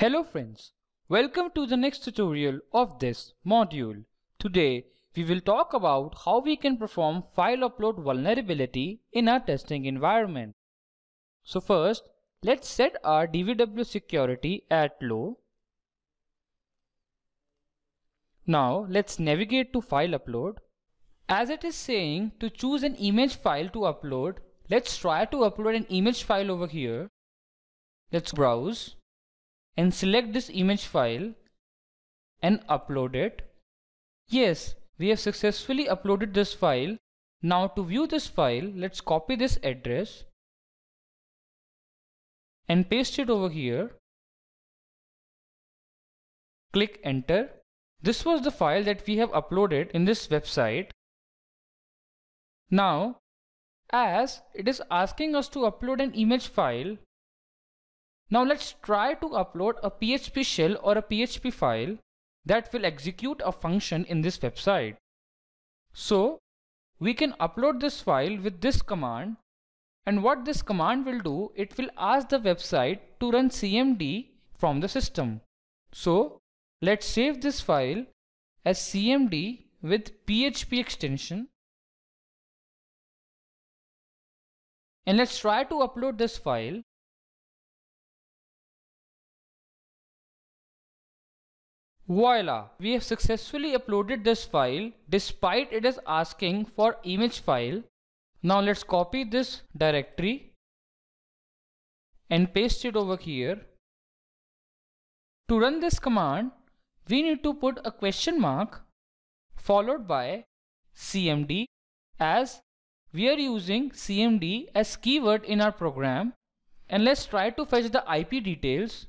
Hello friends, welcome to the next tutorial of this module. Today we will talk about how we can perform file upload vulnerability in our testing environment. So first, let's set our DVW security at low. Now let's navigate to file upload. As it is saying to choose an image file to upload, let's try to upload an image file over here. Let's browse and select this image file and upload it. Yes, we have successfully uploaded this file. Now to view this file, let's copy this address and paste it over here. Click enter. This was the file that we have uploaded in this website. Now, as it is asking us to upload an image file, now let's try to upload a PHP shell or a PHP file that will execute a function in this website. So we can upload this file with this command and what this command will do, it will ask the website to run cmd from the system. So let's save this file as cmd with PHP extension and let's try to upload this file Voila! We have successfully uploaded this file despite it is asking for image file. Now let's copy this directory and paste it over here. To run this command, we need to put a question mark followed by cmd as we are using cmd as keyword in our program and let's try to fetch the IP details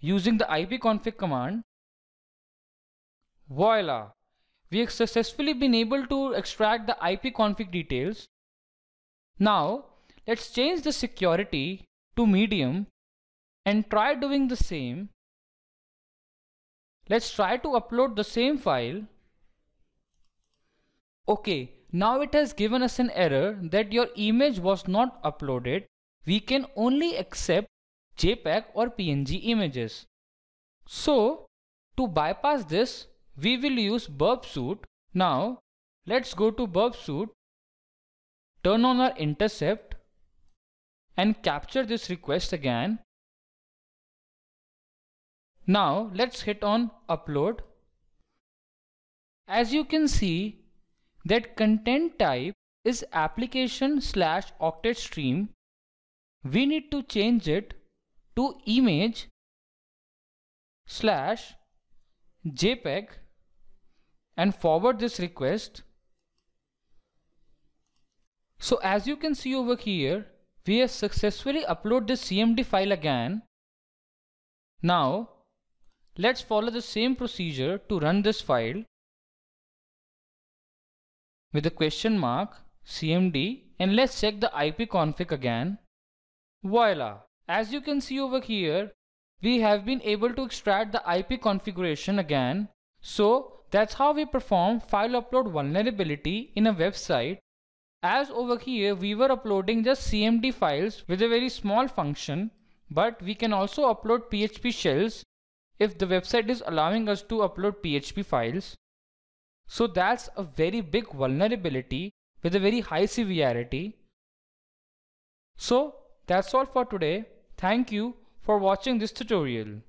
using the ipconfig command Voila! We have successfully been able to extract the IP config details. Now, let's change the security to medium and try doing the same. Let's try to upload the same file. Okay, now it has given us an error that your image was not uploaded. We can only accept JPEG or PNG images. So, to bypass this, we will use burp suit. Now let's go to burp suit, turn on our intercept and capture this request again. Now let's hit on upload. As you can see that content type is application slash octet stream. We need to change it to image slash jpeg and forward this request so as you can see over here we have successfully uploaded this cmd file again now let's follow the same procedure to run this file with the question mark cmd and let's check the IP config again. Voila! As you can see over here, we have been able to extract the IP configuration again. So that's how we perform file upload vulnerability in a website as over here we were uploading just CMD files with a very small function but we can also upload PHP shells if the website is allowing us to upload PHP files. So that's a very big vulnerability with a very high severity. So that's all for today. Thank you for watching this tutorial.